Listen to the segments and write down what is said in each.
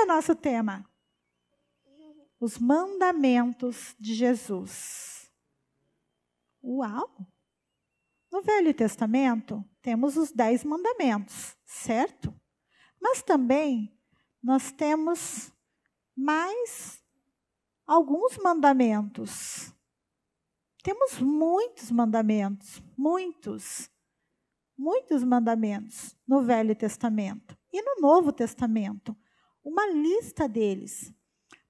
é nosso tema? Os mandamentos de Jesus. Uau! No Velho Testamento, temos os dez mandamentos, certo? Mas também nós temos mais alguns mandamentos. Temos muitos mandamentos, muitos, muitos mandamentos no Velho Testamento e no Novo Testamento uma lista deles,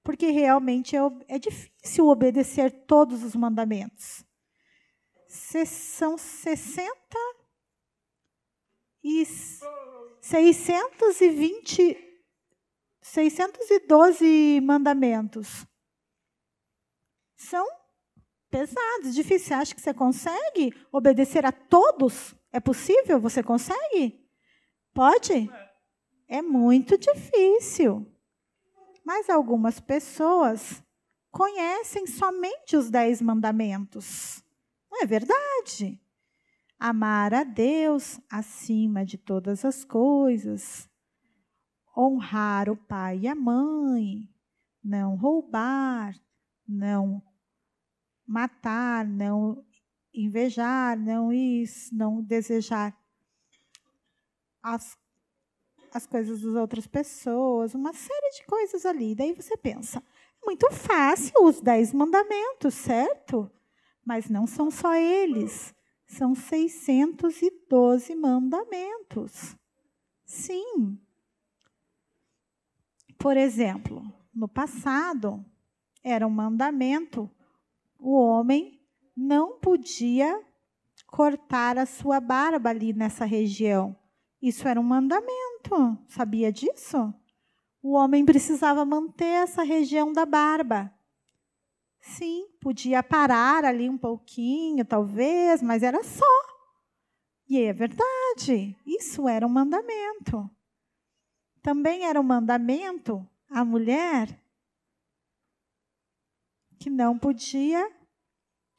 porque realmente é, é difícil obedecer todos os mandamentos. Se são 60 e 620 612 mandamentos. São pesados, difíceis. Você acha que você consegue obedecer a todos? É possível? Você consegue? Pode? É muito difícil. Mas algumas pessoas conhecem somente os dez mandamentos. Não é verdade? Amar a Deus acima de todas as coisas, honrar o pai e a mãe, não roubar, não matar, não invejar, não isso, não desejar as as coisas das outras pessoas, uma série de coisas ali. Daí você pensa, é muito fácil os dez mandamentos, certo? Mas não são só eles, são 612 mandamentos. Sim. Por exemplo, no passado, era um mandamento, o homem não podia cortar a sua barba ali nessa região. Isso era um mandamento muito, sabia disso? O homem precisava manter essa região da barba. Sim, podia parar ali um pouquinho, talvez, mas era só. E é verdade, isso era um mandamento. Também era um mandamento a mulher que não podia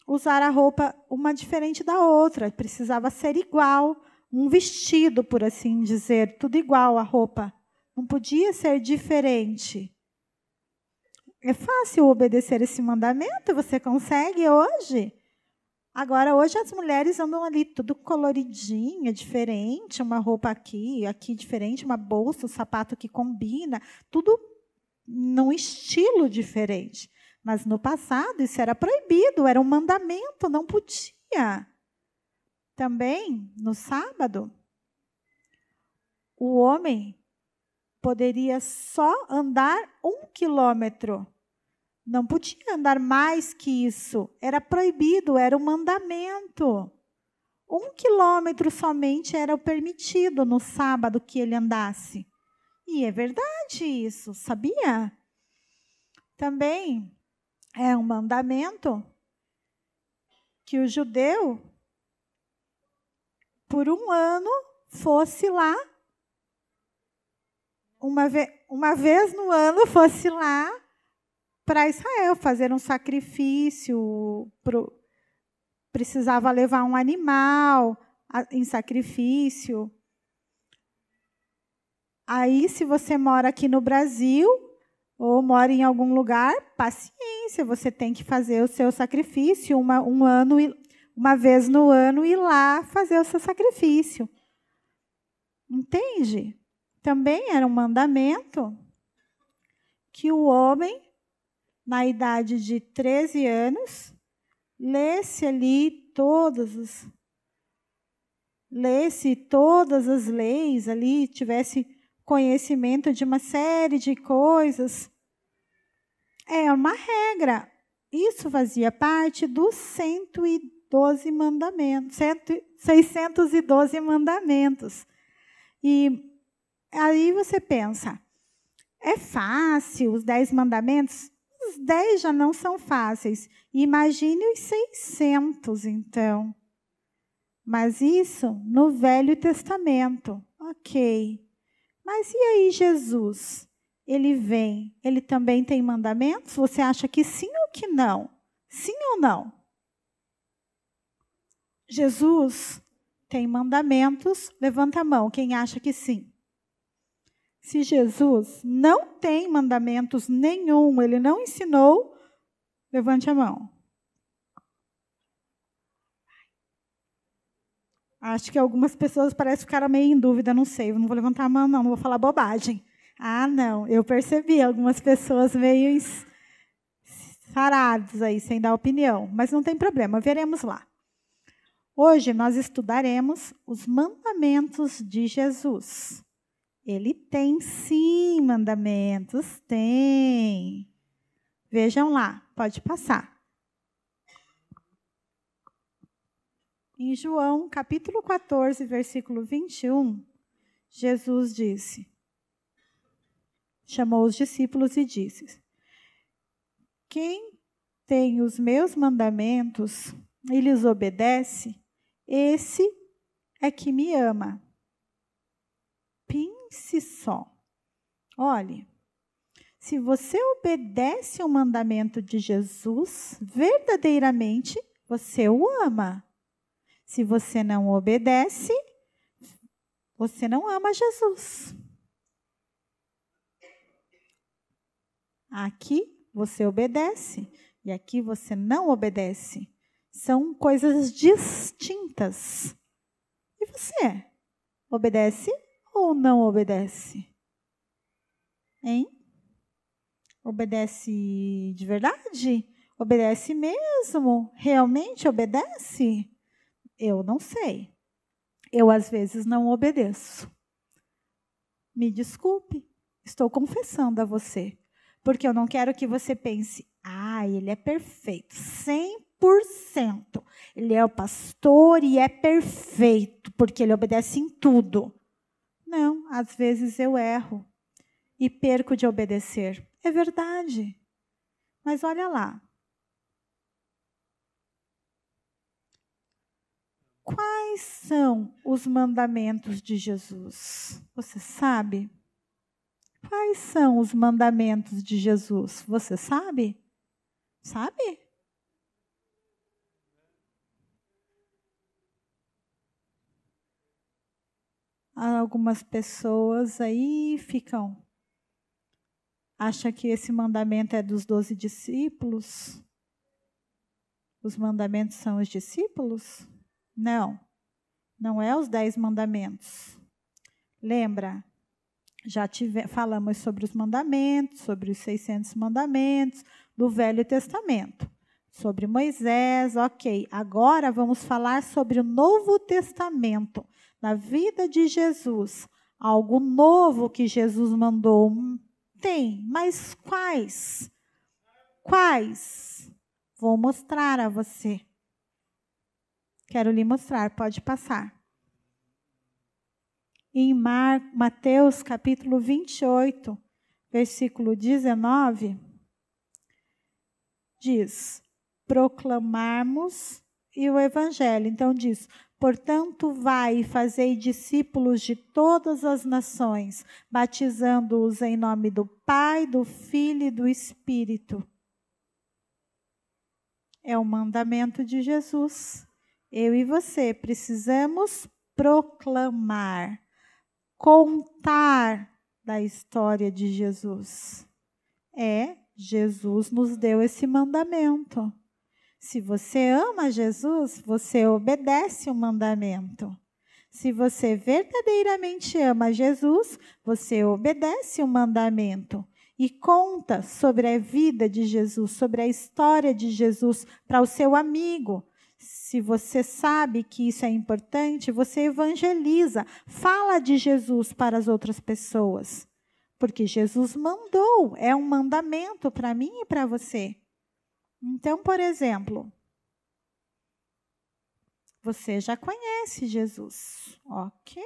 usar a roupa uma diferente da outra, precisava ser igual um vestido, por assim dizer, tudo igual a roupa. Não podia ser diferente. É fácil obedecer esse mandamento, você consegue hoje? Agora, hoje as mulheres andam ali tudo coloridinha, diferente, uma roupa aqui, aqui diferente, uma bolsa, um sapato que combina, tudo num estilo diferente. Mas no passado isso era proibido, era um mandamento, não podia. Também, no sábado, o homem poderia só andar um quilômetro. Não podia andar mais que isso. Era proibido, era um mandamento. Um quilômetro somente era o permitido no sábado que ele andasse. E é verdade isso, sabia? Também é um mandamento que o judeu por um ano fosse lá, uma, ve uma vez no ano fosse lá para Israel fazer um sacrifício, pro, precisava levar um animal em sacrifício. Aí, se você mora aqui no Brasil ou mora em algum lugar, paciência, você tem que fazer o seu sacrifício uma, um ano uma vez no ano ir lá fazer o seu sacrifício. Entende? Também era um mandamento que o homem, na idade de 13 anos, lesse ali todas as lesse todas as leis ali, tivesse conhecimento de uma série de coisas. É uma regra. Isso fazia parte dos 110 12 mandamentos, 612 mandamentos. E aí você pensa, é fácil os 10 mandamentos? Os 10 já não são fáceis. Imagine os 600, então. Mas isso no Velho Testamento. Ok. Mas e aí, Jesus? Ele vem, ele também tem mandamentos? Você acha que sim ou que não? Sim ou não? Jesus tem mandamentos? Levanta a mão quem acha que sim. Se Jesus não tem mandamentos nenhum, ele não ensinou, levante a mão. Acho que algumas pessoas parecem ficar meio em dúvida, não sei, não vou levantar a mão, não, não vou falar bobagem. Ah, não, eu percebi algumas pessoas meio saradas aí, sem dar opinião, mas não tem problema, veremos lá. Hoje nós estudaremos os mandamentos de Jesus. Ele tem sim mandamentos, tem. Vejam lá, pode passar. Em João, capítulo 14, versículo 21, Jesus disse: Chamou os discípulos e disse: Quem tem os meus mandamentos e lhes obedece, esse é que me ama. Pense só. Olhe, se você obedece ao mandamento de Jesus, verdadeiramente você o ama. Se você não obedece, você não ama Jesus. Aqui você obedece e aqui você não obedece. São coisas distintas. E você? Obedece ou não obedece? Hein? Obedece de verdade? Obedece mesmo? Realmente obedece? Eu não sei. Eu, às vezes, não obedeço. Me desculpe, estou confessando a você. Porque eu não quero que você pense, ah, ele é perfeito, 100 100%. Ele é o pastor e é perfeito, porque ele obedece em tudo. Não, às vezes eu erro e perco de obedecer. É verdade. Mas olha lá. Quais são os mandamentos de Jesus? Você sabe? Quais são os mandamentos de Jesus? Você sabe? Sabe? algumas pessoas aí ficam acha que esse mandamento é dos doze discípulos? Os mandamentos são os discípulos? Não, não é os dez mandamentos. Lembra? Já tive, falamos sobre os mandamentos, sobre os 600 mandamentos do Velho Testamento, sobre Moisés, ok. Agora vamos falar sobre o Novo Testamento, na vida de Jesus, algo novo que Jesus mandou? Tem, mas quais? Quais? Vou mostrar a você. Quero lhe mostrar, pode passar. Em Mar Mateus capítulo 28, versículo 19, diz: proclamarmos e o evangelho. Então diz: Portanto, vai e fazei discípulos de todas as nações, batizando-os em nome do Pai, do Filho e do Espírito. É o mandamento de Jesus. Eu e você precisamos proclamar, contar da história de Jesus. É, Jesus nos deu esse mandamento. Se você ama Jesus, você obedece o mandamento. Se você verdadeiramente ama Jesus, você obedece o mandamento e conta sobre a vida de Jesus, sobre a história de Jesus para o seu amigo. Se você sabe que isso é importante, você evangeliza, fala de Jesus para as outras pessoas. Porque Jesus mandou, é um mandamento para mim e para você. Então, por exemplo, você já conhece Jesus. Ok,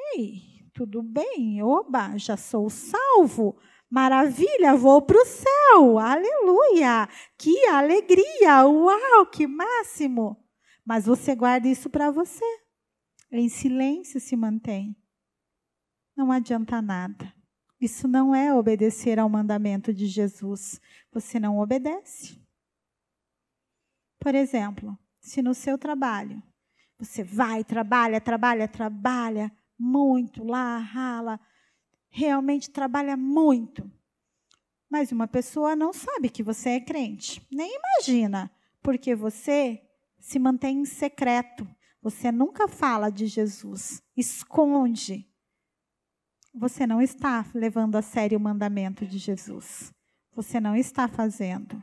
tudo bem. Oba, já sou salvo. Maravilha, vou para o céu. Aleluia! Que alegria! Uau, que máximo! Mas você guarda isso para você. Em silêncio se mantém. Não adianta nada. Isso não é obedecer ao mandamento de Jesus. Você não obedece. Por exemplo, se no seu trabalho você vai, trabalha, trabalha, trabalha muito lá, rala, realmente trabalha muito. Mas uma pessoa não sabe que você é crente, nem imagina, porque você se mantém em secreto. Você nunca fala de Jesus, esconde. Você não está levando a sério o mandamento de Jesus. Você não está fazendo.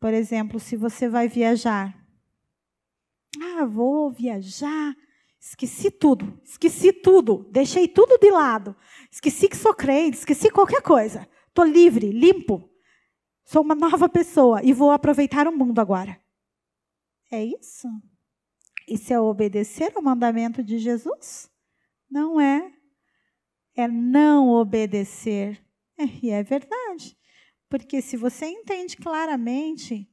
Por exemplo, se você vai viajar. Ah, vou viajar. Esqueci tudo, esqueci tudo, deixei tudo de lado. Esqueci que sou crente, esqueci qualquer coisa. Estou livre, limpo. Sou uma nova pessoa e vou aproveitar o mundo agora. É isso? Isso é obedecer ao mandamento de Jesus? Não é. É não obedecer. É, e é verdade. Porque se você entende claramente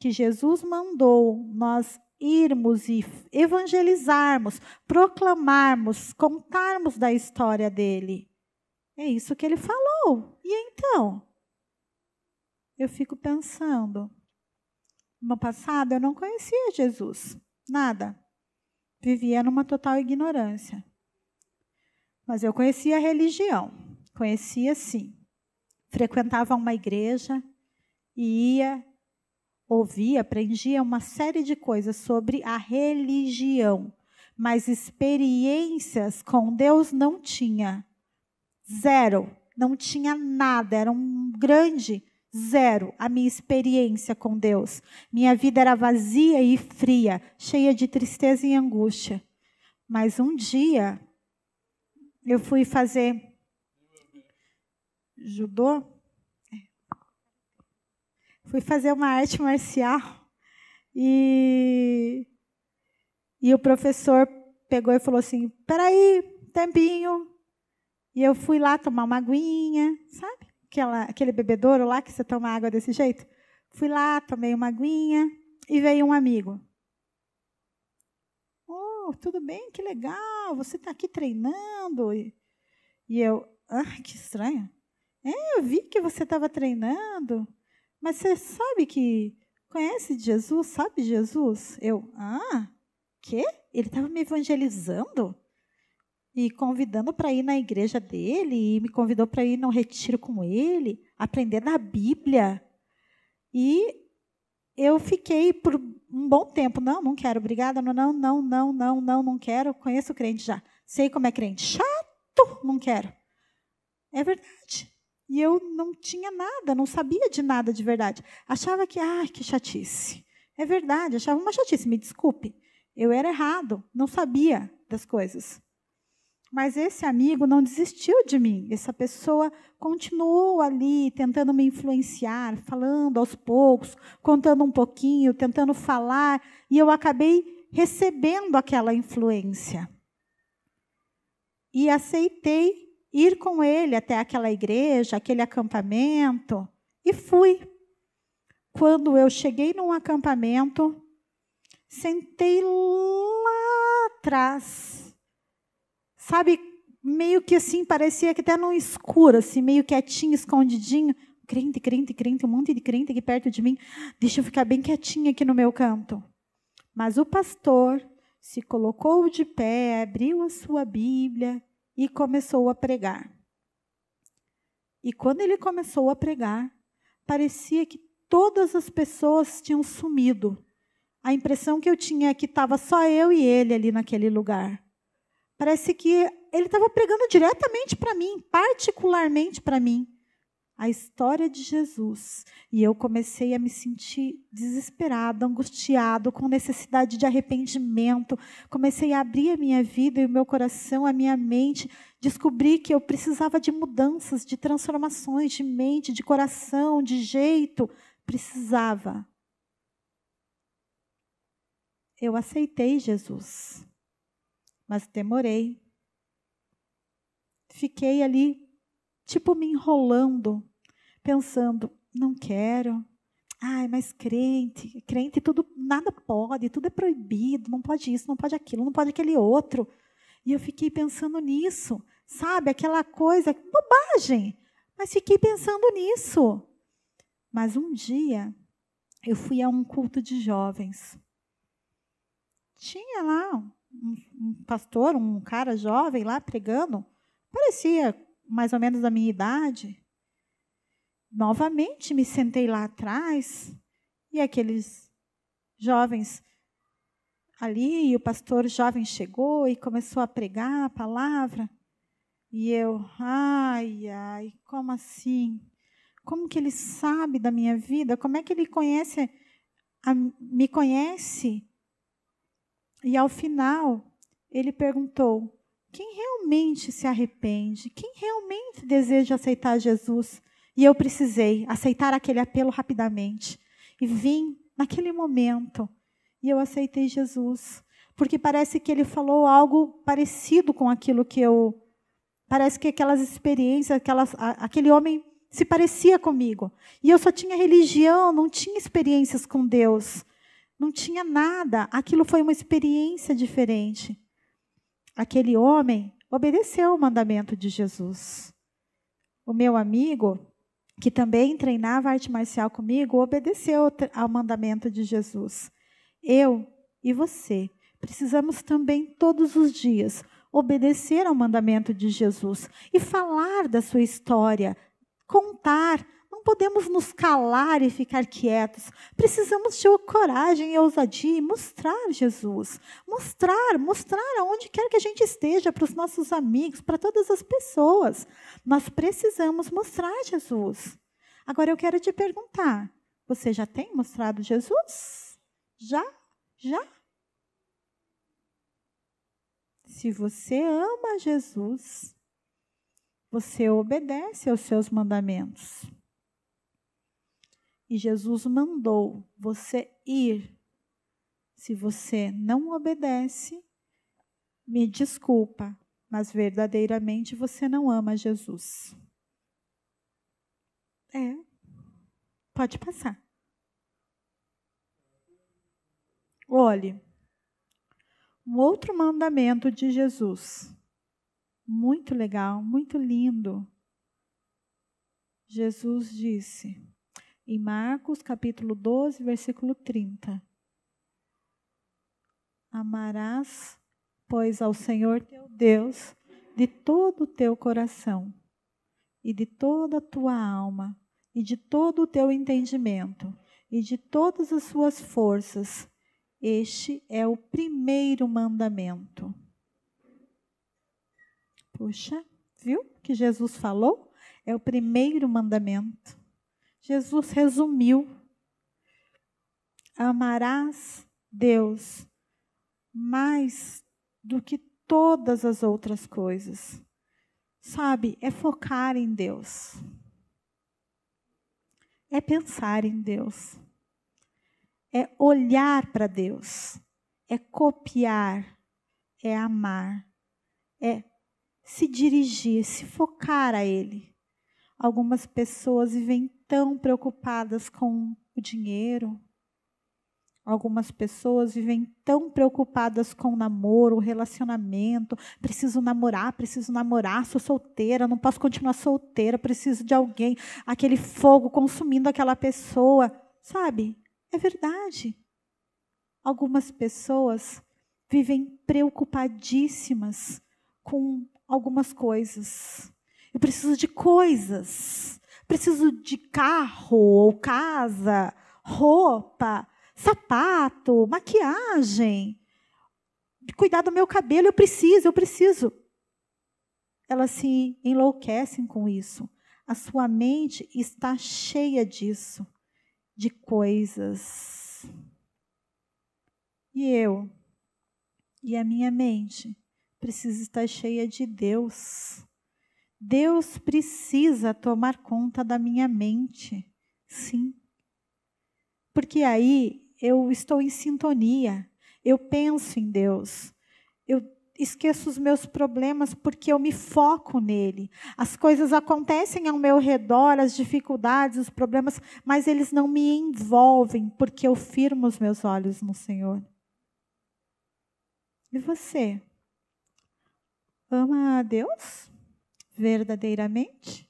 que Jesus mandou nós irmos e evangelizarmos, proclamarmos, contarmos da história dele. É isso que ele falou. E então? Eu fico pensando. No passado eu não conhecia Jesus, nada. Vivia numa total ignorância. Mas eu conhecia a religião, conhecia sim frequentava uma igreja e ia ouvia, aprendia uma série de coisas sobre a religião, mas experiências com Deus não tinha. Zero, não tinha nada, era um grande zero a minha experiência com Deus. Minha vida era vazia e fria, cheia de tristeza e angústia. Mas um dia eu fui fazer judô, é. fui fazer uma arte marcial e, e o professor pegou e falou assim: peraí, tempinho. E eu fui lá tomar uma aguinha, sabe? Aquela, aquele bebedouro lá que você toma água desse jeito. Fui lá, tomei uma aguinha e veio um amigo. Oh, tudo bem, que legal, você está aqui treinando. E eu, ah, que estranho. É, eu vi que você estava treinando, mas você sabe que. Conhece Jesus? Sabe Jesus? Eu, ah, quê? Ele estava me evangelizando? E convidando para ir na igreja dele, e me convidou para ir num retiro com ele, aprender da Bíblia. E eu fiquei por um bom tempo, não, não quero, obrigada, não, não, não, não, não, não, não quero, conheço o crente já. Sei como é crente, chato, não quero. É verdade. E eu não tinha nada, não sabia de nada de verdade. Achava que, ah, que chatice. É verdade, achava uma chatice, me desculpe. Eu era errado, não sabia das coisas. Mas esse amigo não desistiu de mim. Essa pessoa continuou ali tentando me influenciar, falando aos poucos, contando um pouquinho, tentando falar, e eu acabei recebendo aquela influência. E aceitei ir com ele até aquela igreja, aquele acampamento, e fui. Quando eu cheguei num acampamento, sentei lá atrás. Sabe, meio que assim, parecia que até no escuro, assim, meio quietinho, escondidinho. Crente, crente, crente, um monte de crente aqui perto de mim. Deixa eu ficar bem quietinha aqui no meu canto. Mas o pastor se colocou de pé, abriu a sua Bíblia e começou a pregar. E quando ele começou a pregar, parecia que todas as pessoas tinham sumido. A impressão que eu tinha é que estava só eu e ele ali naquele lugar. Parece que ele estava pregando diretamente para mim, particularmente para mim a história de Jesus e eu comecei a me sentir desesperado, angustiado, com necessidade de arrependimento. Comecei a abrir a minha vida e o meu coração, a minha mente, descobri que eu precisava de mudanças, de transformações de mente, de coração, de jeito, precisava. Eu aceitei Jesus, mas demorei. Fiquei ali tipo me enrolando, pensando, não quero. Ai, mas crente, crente tudo nada pode, tudo é proibido, não pode isso, não pode aquilo, não pode aquele outro. E eu fiquei pensando nisso, sabe, aquela coisa, bobagem, mas fiquei pensando nisso. Mas um dia eu fui a um culto de jovens. Tinha lá um, um pastor, um cara jovem lá pregando, parecia mais ou menos da minha idade, novamente me sentei lá atrás e aqueles jovens ali, e o pastor jovem chegou e começou a pregar a palavra. E eu, ai, ai, como assim? Como que ele sabe da minha vida? Como é que ele conhece, a, me conhece? E ao final, ele perguntou: quem realmente se arrepende, quem realmente deseja aceitar Jesus. E eu precisei aceitar aquele apelo rapidamente. E vim naquele momento e eu aceitei Jesus. Porque parece que ele falou algo parecido com aquilo que eu. Parece que aquelas experiências, aquelas, aquele homem se parecia comigo. E eu só tinha religião, não tinha experiências com Deus, não tinha nada. Aquilo foi uma experiência diferente aquele homem obedeceu o mandamento de Jesus. O meu amigo, que também treinava arte marcial comigo, obedeceu ao mandamento de Jesus. Eu e você precisamos também, todos os dias, obedecer ao mandamento de Jesus e falar da sua história, contar podemos nos calar e ficar quietos. Precisamos de coragem e ousadia e mostrar Jesus. Mostrar, mostrar aonde quer que a gente esteja, para os nossos amigos, para todas as pessoas. Nós precisamos mostrar Jesus. Agora eu quero te perguntar: você já tem mostrado Jesus? Já? Já? Se você ama Jesus, você obedece aos seus mandamentos. E Jesus mandou você ir. Se você não obedece, me desculpa, mas verdadeiramente você não ama Jesus. É. Pode passar. Olhe, um outro mandamento de Jesus. Muito legal, muito lindo. Jesus disse: em Marcos capítulo 12, versículo 30. Amarás, pois, ao Senhor teu Deus de todo o teu coração, e de toda a tua alma, e de todo o teu entendimento, e de todas as suas forças. Este é o primeiro mandamento. Puxa, viu que Jesus falou? É o primeiro mandamento. Jesus resumiu: Amarás Deus mais do que todas as outras coisas. Sabe, é focar em Deus. É pensar em Deus. É olhar para Deus. É copiar. É amar. É se dirigir, se focar a Ele. Algumas pessoas vivem tão preocupadas com o dinheiro. Algumas pessoas vivem tão preocupadas com o namoro, o relacionamento. Preciso namorar, preciso namorar, sou solteira, não posso continuar solteira, preciso de alguém. Aquele fogo consumindo aquela pessoa. Sabe? É verdade. Algumas pessoas vivem preocupadíssimas com algumas coisas. Eu preciso de coisas. Preciso de carro ou casa, roupa, sapato, maquiagem. Cuidar do meu cabelo, eu preciso, eu preciso. Elas se enlouquecem com isso. A sua mente está cheia disso, de coisas. E eu e a minha mente precisa estar cheia de Deus. Deus precisa tomar conta da minha mente. Sim. Porque aí eu estou em sintonia. Eu penso em Deus. Eu esqueço os meus problemas porque eu me foco nele. As coisas acontecem ao meu redor, as dificuldades, os problemas, mas eles não me envolvem porque eu firmo os meus olhos no Senhor. E você? Ama a Deus? verdadeiramente?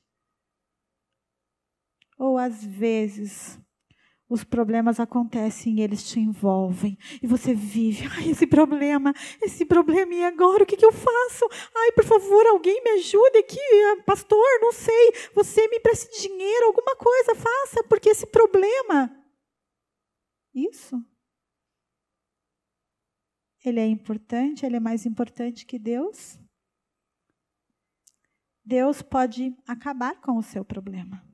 Ou às vezes os problemas acontecem e eles te envolvem. E você vive, ai, esse problema, esse problema, e agora o que, que eu faço? Ai, por favor, alguém me ajude aqui, eh, pastor, não sei, você me preste dinheiro, alguma coisa, faça, porque esse problema. Isso. Ele é importante, ele é mais importante que Deus? Deus pode acabar com o seu problema.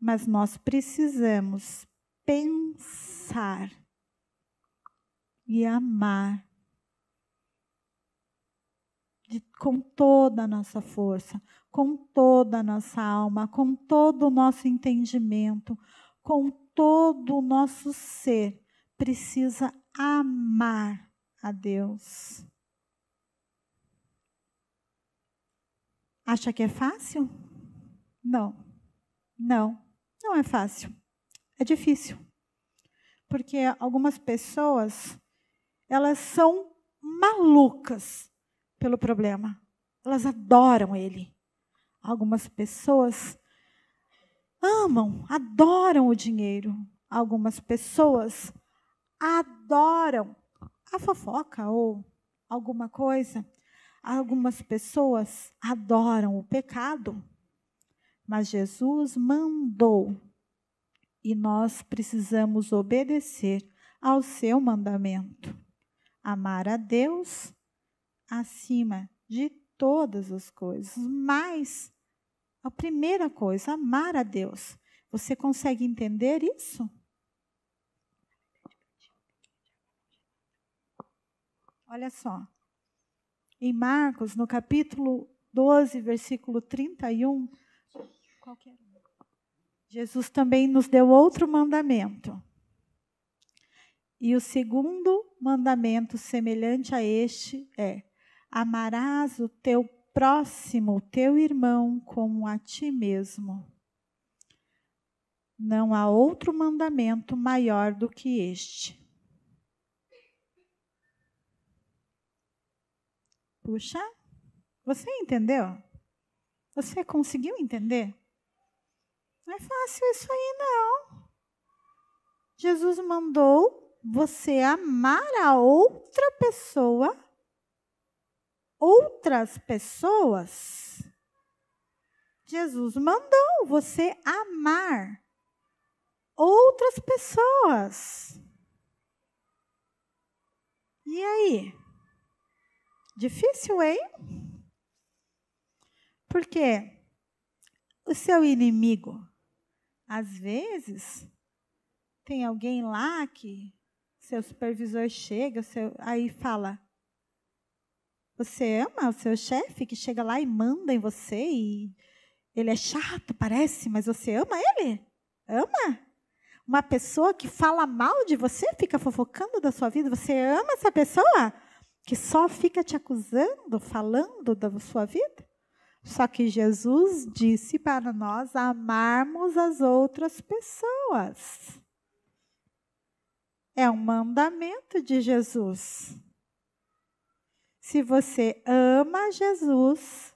Mas nós precisamos pensar e amar de, com toda a nossa força, com toda a nossa alma, com todo o nosso entendimento, com todo o nosso ser, precisa amar a Deus. Acha que é fácil? Não. Não. Não é fácil. É difícil. Porque algumas pessoas, elas são malucas pelo problema. Elas adoram ele. Algumas pessoas amam, adoram o dinheiro. Algumas pessoas adoram a fofoca ou alguma coisa. Algumas pessoas adoram o pecado, mas Jesus mandou e nós precisamos obedecer ao seu mandamento. Amar a Deus acima de todas as coisas, mas a primeira coisa, amar a Deus. Você consegue entender isso? Olha só, em Marcos, no capítulo 12, versículo 31, qualquer um. Jesus também nos deu outro mandamento. E o segundo mandamento semelhante a este é: amarás o teu próximo, o teu irmão, como a ti mesmo. Não há outro mandamento maior do que este. Puxa, você entendeu? Você conseguiu entender? Não é fácil isso aí, não. Jesus mandou você amar a outra pessoa, outras pessoas. Jesus mandou você amar outras pessoas. E aí? Difícil, hein? Porque o seu inimigo, às vezes, tem alguém lá que seu supervisor chega, seu, aí fala: Você ama o seu chefe que chega lá e manda em você e ele é chato, parece, mas você ama ele? Ama? Uma pessoa que fala mal de você, fica fofocando da sua vida, você ama essa pessoa? que só fica te acusando, falando da sua vida? Só que Jesus disse para nós amarmos as outras pessoas. É um mandamento de Jesus. Se você ama Jesus,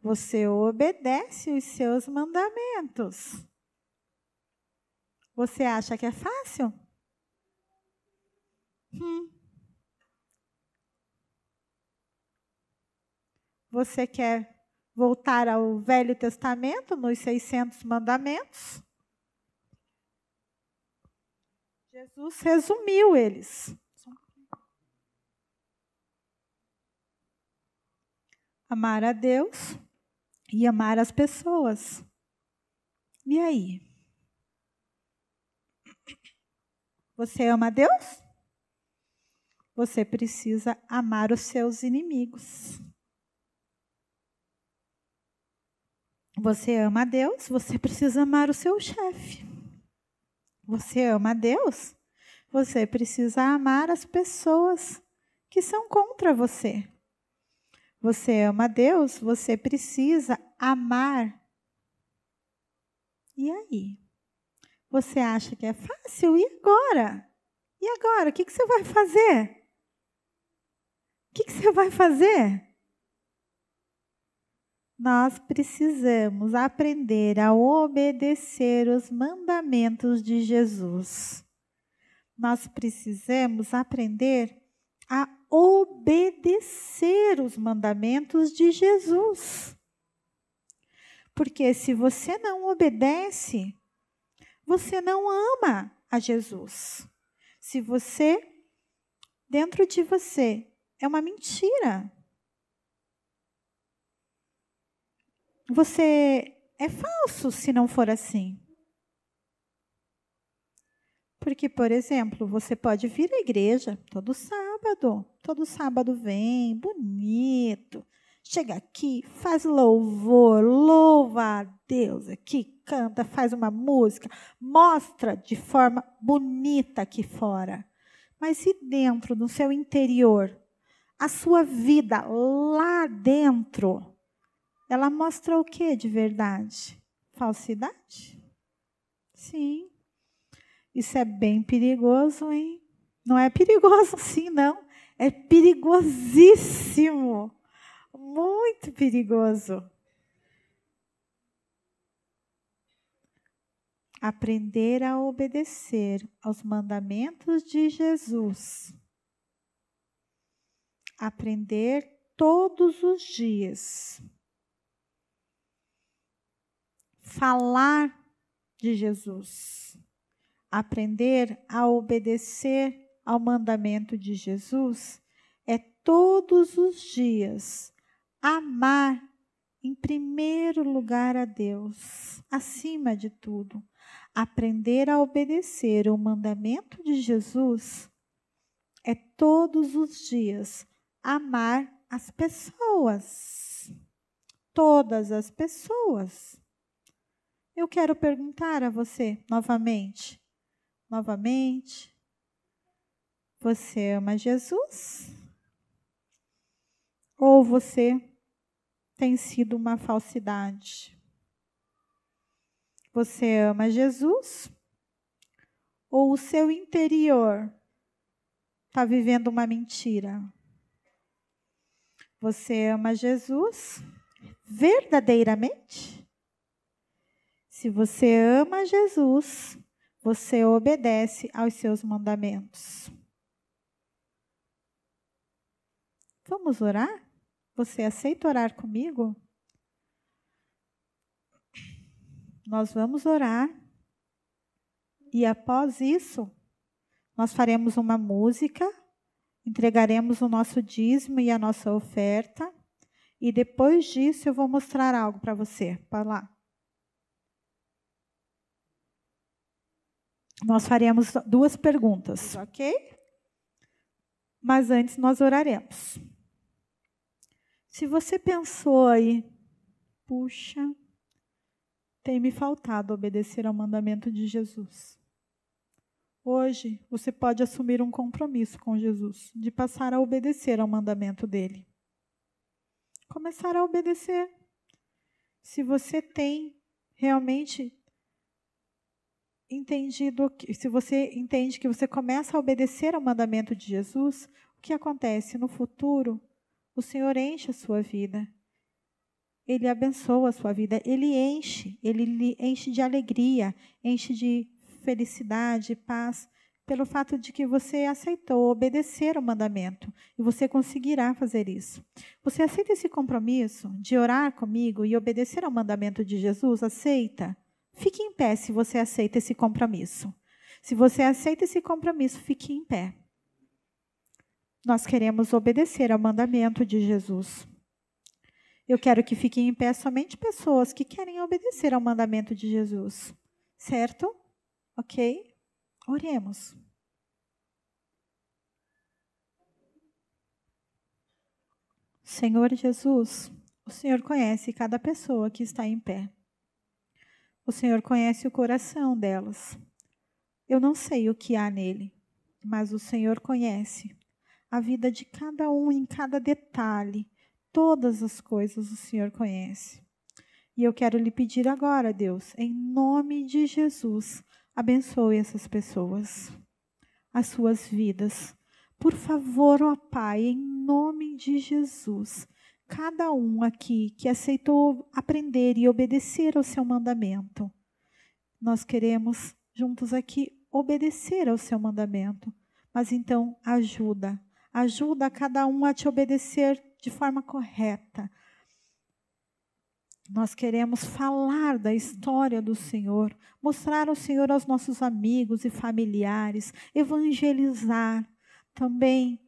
você obedece os seus mandamentos. Você acha que é fácil? Hum. você quer voltar ao Velho Testamento, nos 600 mandamentos. Jesus resumiu eles. Amar a Deus e amar as pessoas. E aí? Você ama a Deus? Você precisa amar os seus inimigos. Você ama a Deus, você precisa amar o seu chefe. Você ama a Deus, você precisa amar as pessoas que são contra você. Você ama a Deus, você precisa amar. E aí? Você acha que é fácil? E agora? E agora? O que, você vai fazer? O que você vai fazer? nós precisamos aprender a obedecer os mandamentos de Jesus. Nós precisamos aprender a obedecer os mandamentos de Jesus. Porque se você não obedece, você não ama a Jesus. Se você, dentro de você, é uma mentira Você é falso se não for assim. Porque, por exemplo, você pode vir à igreja todo sábado. Todo sábado vem, bonito. Chega aqui, faz louvor, louva a Deus aqui, canta, faz uma música, mostra de forma bonita aqui fora. Mas e dentro, no seu interior? A sua vida lá dentro ela mostra o que de verdade? Falsidade? Sim. Isso é bem perigoso, hein? Não é perigoso sim, não. É perigosíssimo. Muito perigoso. Aprender a obedecer aos mandamentos de Jesus. Aprender todos os dias falar de Jesus, aprender a obedecer ao mandamento de Jesus é todos os dias amar em primeiro lugar a Deus, acima de tudo. Aprender a obedecer o mandamento de Jesus é todos os dias amar as pessoas. Todas as pessoas. Eu quero perguntar a você novamente. Novamente. Você ama Jesus? Ou você tem sido uma falsidade? Você ama Jesus? Ou o seu interior está vivendo uma mentira? Você ama Jesus verdadeiramente? Se você ama Jesus, você obedece aos seus mandamentos. Vamos orar? Você aceita orar comigo? Nós vamos orar. E após isso, nós faremos uma música, entregaremos o nosso dízimo e a nossa oferta. E depois disso, eu vou mostrar algo para você. Para lá. nós faremos duas perguntas, ok? Mas antes nós oraremos. Se você pensou aí, puxa, tem me faltado obedecer ao mandamento de Jesus. Hoje você pode assumir um compromisso com Jesus de passar a obedecer ao mandamento dele. Começar a obedecer. Se você tem realmente entendido, se você entende que você começa a obedecer ao mandamento de Jesus, o que acontece no futuro? O Senhor enche a sua vida. Ele abençoa a sua vida, ele enche, ele lhe enche de alegria, enche de felicidade, paz, pelo fato de que você aceitou obedecer o mandamento e você conseguirá fazer isso. Você aceita esse compromisso de orar comigo e obedecer ao mandamento de Jesus? Aceita? Fique em pé se você aceita esse compromisso. Se você aceita esse compromisso, fique em pé. Nós queremos obedecer ao mandamento de Jesus. Eu quero que fiquem em pé somente pessoas que querem obedecer ao mandamento de Jesus. Certo? Ok? Oremos. Senhor Jesus, o Senhor conhece cada pessoa que está em pé. O Senhor conhece o coração delas. Eu não sei o que há nele, mas o Senhor conhece a vida de cada um em cada detalhe. Todas as coisas o Senhor conhece. E eu quero lhe pedir agora, Deus, em nome de Jesus, abençoe essas pessoas, as suas vidas. Por favor, ó Pai, em nome de Jesus, cada um aqui que aceitou aprender e obedecer ao seu mandamento. Nós queremos juntos aqui obedecer ao seu mandamento. Mas então, ajuda. Ajuda cada um a te obedecer de forma correta. Nós queremos falar da história do Senhor, mostrar o Senhor aos nossos amigos e familiares, evangelizar. Também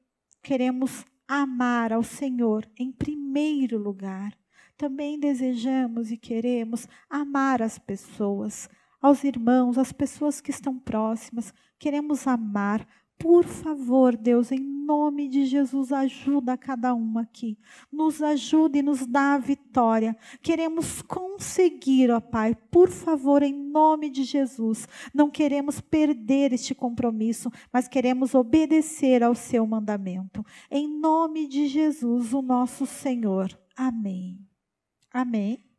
queremos amar ao Senhor em primeiro lugar. Também desejamos e queremos amar as pessoas, aos irmãos, as pessoas que estão próximas. Queremos amar, por favor, Deus, em nome de Jesus, ajuda cada um aqui. Nos ajude e nos dá a vitória. Queremos conseguir, ó Pai, por favor, em nome de Jesus. Não queremos perder este compromisso, mas queremos obedecer ao seu mandamento. Em nome de Jesus, o nosso Senhor. Amém. Amém.